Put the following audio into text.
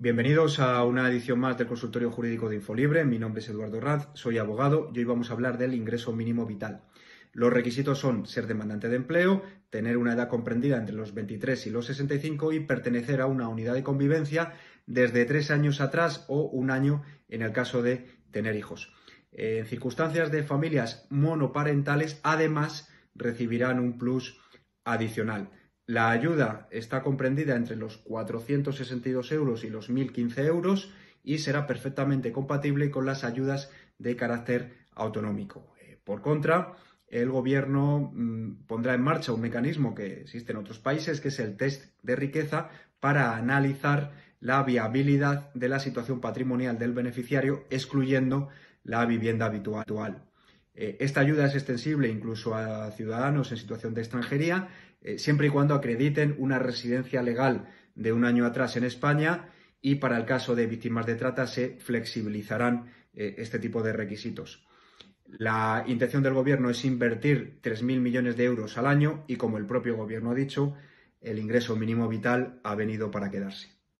Bienvenidos a una edición más del Consultorio Jurídico de Infolibre. Mi nombre es Eduardo Raz, soy abogado y hoy vamos a hablar del ingreso mínimo vital. Los requisitos son ser demandante de empleo, tener una edad comprendida entre los 23 y los 65 y pertenecer a una unidad de convivencia desde tres años atrás o un año en el caso de tener hijos. En circunstancias de familias monoparentales, además, recibirán un plus adicional. La ayuda está comprendida entre los 462 euros y los 1.015 euros y será perfectamente compatible con las ayudas de carácter autonómico. Eh, por contra, el Gobierno mm, pondrá en marcha un mecanismo que existe en otros países, que es el test de riqueza, para analizar la viabilidad de la situación patrimonial del beneficiario, excluyendo la vivienda habitual. Eh, esta ayuda es extensible incluso a ciudadanos en situación de extranjería, eh, siempre y cuando acrediten una residencia legal de un año atrás en España y para el caso de víctimas de trata se flexibilizarán eh, este tipo de requisitos. La intención del Gobierno es invertir 3.000 millones de euros al año y, como el propio Gobierno ha dicho, el ingreso mínimo vital ha venido para quedarse.